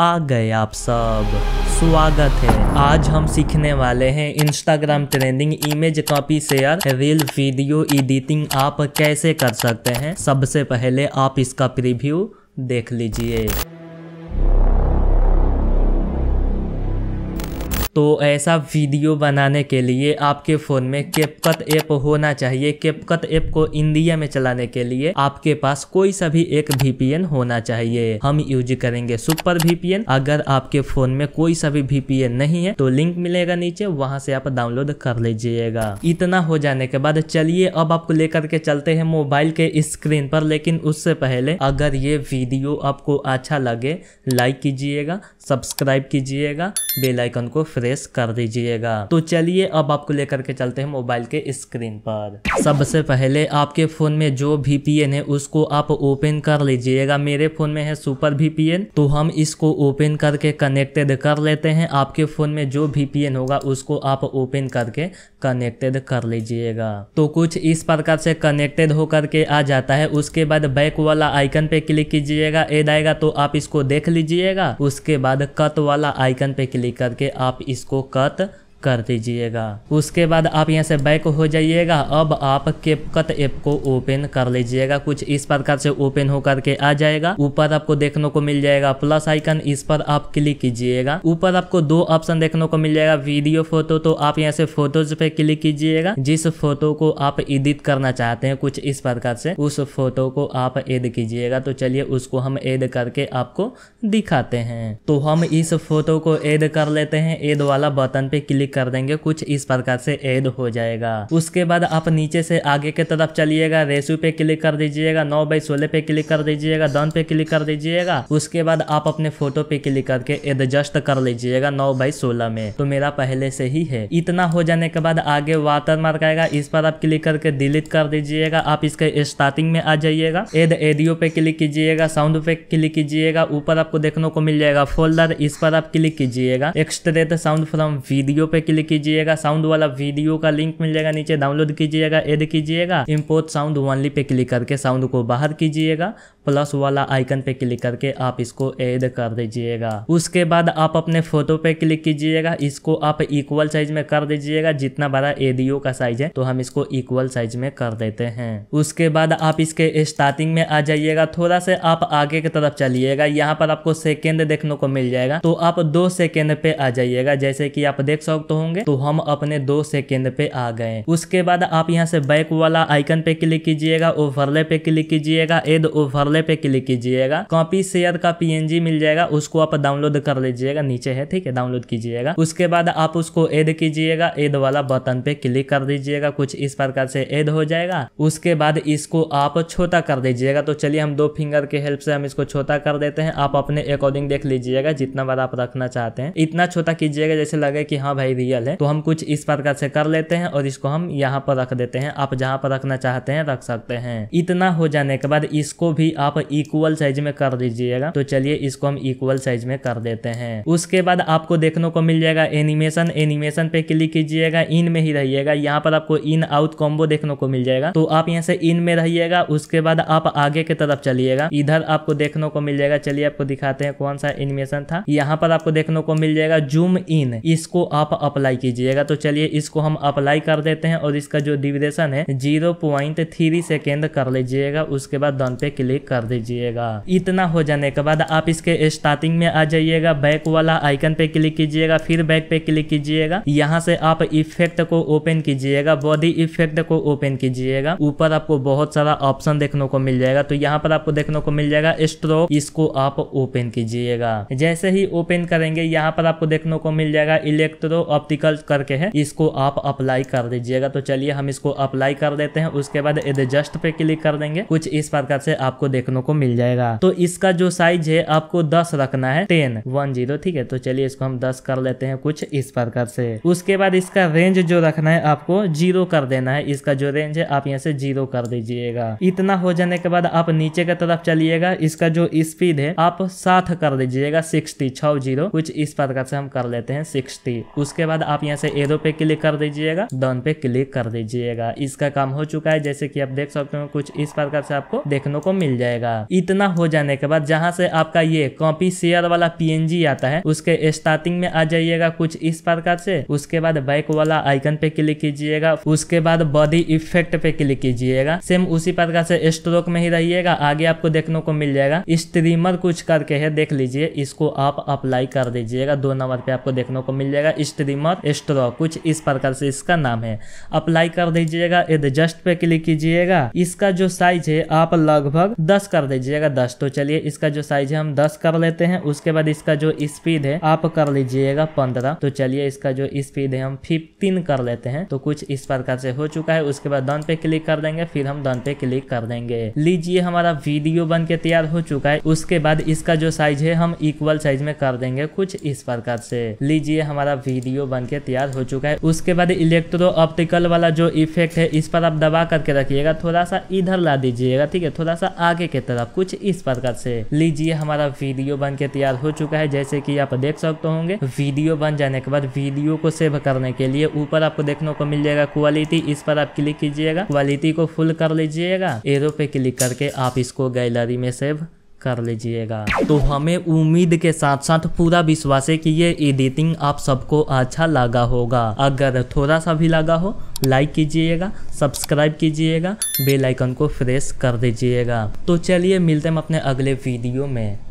आ गए आप सब स्वागत है आज हम सीखने वाले हैं Instagram trending image copy share reel video editing आप कैसे कर सकते हैं सबसे पहले आप इसका प्रीव्यू देख लीजिए तो ऐसा वीडियो बनाने के लिए आपके फ़ोन में केपकट ऐप होना चाहिए केपकट ऐप को इंडिया में चलाने के लिए आपके पास कोई सा भी एक वीपीएन होना चाहिए हम यूज करेंगे सुपर वीपीएन अगर आपके फ़ोन में कोई सा भी वीपीएन नहीं है तो लिंक मिलेगा नीचे वहां से आप डाउनलोड कर लीजिएगा इतना हो जाने के बाद चलिए अब आपको लेकर के चलते हैं मोबाइल के स्क्रीन पर लेकिन उससे पहले अगर ये वीडियो आपको अच्छा लगे लाइक कीजिएगा सब्सक्राइब कीजिएगा बेलाइकन को रिफ्रेश कर दीजिएगा तो चलिए अब आपको लेकर के चलते हैं मोबाइल के स्क्रीन पर सबसे पहले आपके फोन में जो वीपीएन है उसको आप ओपन कर लीजिएगा मेरे फोन में है सुपर वीपीएन तो हम इसको ओपन करके कनेक्टेड कर लेते हैं आपके फोन में जो वीपीएन होगा उसको आप ओपन करके कनेक्टेड कर लीजिएगा तो कुछ इस प्रकार से कनेक्टेड होकर के आ जाता है उसके बाद बैक वाला आइकन पे क्लिक कीजिएगा एड आएगा तो आप इसको देख लीजिएगा उसके बाद कट वाला आइकन पे क्लिक करके आप इसको कत कर दीजिएगा उसके बाद आप यहाँ से बैक हो जाइएगा अब आप केपकट ऐप को ओपन कर लीजिएगा कुछ इस प्रकार से ओपन होकर के आ जाएगा ऊपर आपको देखने को मिल जाएगा प्लस आइकन इस पर आप क्लिक कीजिएगा ऊपर आपको दो ऑप्शन देखने को मिल जाएगा वीडियो फोटो तो आप यहाँ से फोटोज पे क्लिक कीजिएगा जिस फोटो को आप एडिट करना चाहते हैं कुछ इस प्रकार से उस फोटो को आप एड कीजिएगा तो चलिए उसको हम एड करके आपको दिखाते हैं तो हम इस फोटो को एड कर लेते हैं एड वाला बटन पे क्लिक क्लिक कर देंगे कुछ इस प्रकार से एड हो जाएगा उसके बाद आप नीचे से आगे के तरफ चलिएगा रेसू पे क्लिक कर दीजिएगा नौ बाई सोलह पे क्लिक कर दीजिएगा डन पे क्लिक कर दीजिएगा उसके बाद आप अपने फोटो पे क्लिक करके एडजस्ट कर लीजिएगा नौ बाई सोलह में तो मेरा पहले से ही है इतना हो जाने के बाद आगे वाटर मार्क आएगा इस पर आप क्लिक करके डिलीट कर दीजिएगा आप इसके स्टार्टिंग में आ जाइएगा एड एडियो पे क्लिक कीजिएगा साउंड पे क्लिक कीजिएगा ऊपर आपको देखने को मिल जाएगा फोल्डर इस पर आप क्लिक कीजिएगा एक्सट्रेट साउंड फ्रॉम वीडियो पे पे क्लिक कीजिएगा साउंड वाला वीडियो का लिंक मिल जाएगा नीचे डाउनलोड कीजिएगा एड कीजिएगा इम्पोर्ट साउंड वनली पे क्लिक करके साउंड को बाहर कीजिएगा प्लस वाला आइकन पे क्लिक करके आप इसको ऐड कर दीजिएगा उसके बाद आप अपने फोटो पे क्लिक कीजिएगा इसको आप इक्वल साइज में कर दीजिएगा जितना बड़ा एडियो का साइज है तो हम इसको इक्वल साइज में कर देते हैं उसके बाद आप इसके स्टार्टिंग में आ जाइएगा थोड़ा से आप आगे की तरफ चलिएगा यहाँ पर आपको सेकेंड देखने को मिल जाएगा तो आप दो सेकेंड पे आ जाइएगा जैसे कि आप देख सकते तो होंगे तो हम अपने दो सेकेंड पे आ गए उसके बाद आप यहाँ से बैक वाला आइकन पे क्लिक कीजिएगा ओवरले पे क्लिक कीजिएगा एड ओवरले पे क्लिक कीजिएगा कॉपी शेयर का पी मिल जाएगा उसको आप डाउनलोड कर लीजिएगा नीचे है ठीक है डाउनलोड कीजिएगा उसके बाद आप उसको एड कीजिएगा एड वाला बटन पे क्लिक कर दीजिएगा कुछ इस प्रकार से एड हो जाएगा उसके बाद इसको आप छोटा कर दीजिएगा तो चलिए हम दो फिंगर के हेल्प से हम इसको छोटा कर देते हैं आप अपने अकॉर्डिंग देख लीजिएगा जितना बार आप रखना चाहते हैं इतना छोटा कीजिएगा जैसे लगे कि हाँ भाई रियल है तो हम कुछ इस प्रकार से कर लेते हैं और इसको हम यहाँ पर रख देते हैं आप जहाँ पर रखना चाहते हैं रख सकते हैं इतना हो जाने के बाद इसको भी आप इक्वल साइज में कर दीजिएगा तो चलिए इसको हम इक्वल साइज में कर देते हैं उसके बाद आपको देखने को मिल जाएगा एनिमेशन एनिमेशन पे क्लिक कीजिएगा इन में ही रहिएगा यहाँ पर आपको इन आउट कॉम्बो देखने को मिल जाएगा तो आप यहाँ से इन में रहिएगा उसके बाद आप आगे की तरफ चलिएगा इधर आपको देखने को मिल जाएगा चलिए आपको दिखाते हैं कौन सा एनिमेशन था यहाँ पर आपको देखने को मिल जाएगा जूम इन इसको आप अप्लाई कीजिएगा तो चलिए इसको हम अप्लाई कर देते हैं और इसका जो डिविडेशन है जीरो पॉइंट थ्री सेकेंड कर लीजिएगा उसके बाद डन पे क्लिक कर दीजिएगा इतना हो जाने के बाद आप इसके स्टार्टिंग में आ जाइएगा बैक वाला आइकन पे क्लिक कीजिएगा फिर बैक पे क्लिक कीजिएगा यहाँ से आप इफेक्ट को ओपन कीजिएगा बॉडी इफेक्ट को ओपन कीजिएगा ऊपर आपको बहुत सारा ऑप्शन देखने को मिल जाएगा तो यहाँ पर आपको देखने को मिल जाएगा स्ट्रोक इसको आप ओपन कीजिएगा जैसे ही ओपन करेंगे यहाँ पर आपको देखने को मिल जाएगा इलेक्ट्रो ऑप्टिकल करके है इसको आप अप्लाई कर दीजिएगा तो चलिए हम इसको अप्लाई कर देते हैं उसके बाद एडजस्ट पे क्लिक कर देंगे कुछ इस प्रकार से आपको देखने को मिल जाएगा तो इसका जो साइज है आपको दस रखना है टेन वन जीरो ठीक है तो चलिए इसको हम दस कर लेते हैं कुछ इस प्रकार से उसके बाद इसका रेंज जो रखना है आपको जीरो कर देना है इसका जो रेंज है आप यहाँ से जीरो कर दीजिएगा इतना हो जाने के बाद आप नीचे की तरफ चलिएगा इसका जो स्पीड है आप साठ कर दीजिएगा सिक्सटी छो जीरो कुछ इस प्रकार से हम कर लेते हैं सिक्सटी उसके बाद आप यहाँ से एरो पे क्लिक कर दीजिएगा डन पे क्लिक कर दीजिएगा इसका काम हो चुका है जैसे कि आप देख सकते हो कुछ इस प्रकार से आपको देखने को मिल जाएगा इतना हो जाने के बाद जहाँ से आपका ये कॉपी शेयर वाला पी आता है उसके स्टार्टिंग में आ जाइएगा कुछ इस प्रकार से उसके बाद बैक वाला आइकन पे क्लिक कीजिएगा उसके बाद बॉडी इफेक्ट पे क्लिक कीजिएगा सेम उसी प्रकार से स्ट्रोक में ही रहिएगा आगे आपको देखने को मिल जाएगा स्ट्रीमर कुछ करके है देख लीजिए इसको आप अप्लाई कर दीजिएगा दो नंबर पे आपको देखने को मिल जाएगा स्ट्रीम ट्रिमर स्ट्रॉ कुछ इस प्रकार से इसका नाम है अप्लाई कर दीजिएगा एडजस्ट पे क्लिक कीजिएगा इसका जो साइज है आप लगभग दस कर दीजिएगा दस तो चलिए इसका जो साइज है हम दस कर लेते हैं उसके बाद इसका जो स्पीड है आप कर लीजिएगा पंद्रह तो चलिए इसका जो स्पीड है हम फिफ्टीन कर लेते हैं तो कुछ इस प्रकार से हो चुका है उसके बाद डन पे क्लिक कर देंगे फिर हम डन पे क्लिक कर देंगे लीजिए हमारा वीडियो बन के तैयार हो चुका है उसके बाद इसका जो साइज है हम इक्वल साइज में कर देंगे कुछ इस प्रकार से लीजिए हमारा वीडियो वीडियो बनके तैयार हो चुका है उसके बाद इलेक्ट्रो ऑप्टिकल वाला जो इफेक्ट है इस पर आप दबा करके रखिएगा थोड़ा सा इधर ला दीजिएगा ठीक है थोड़ा सा आगे की तरफ कुछ इस प्रकार से लीजिए हमारा वीडियो बन के तैयार हो चुका है जैसे की आप देख सकते होंगे वीडियो बन जाने के बाद वीडियो को सेव करने के लिए ऊपर आपको देखने को मिल जाएगा क्वालिटी इस पर आप क्लिक कीजिएगा क्वालिटी को फुल कर लीजिएगा एरो पे क्लिक करके आप इसको गैलरी में सेव कर लीजिएगा तो हमें उम्मीद के साथ साथ पूरा विश्वास है कि ये एडिटिंग आप सबको अच्छा लगा होगा अगर थोड़ा सा भी लगा हो लाइक कीजिएगा सब्सक्राइब कीजिएगा बेल आइकन को प्रेस कर दीजिएगा तो चलिए मिलते हैं अपने अगले वीडियो में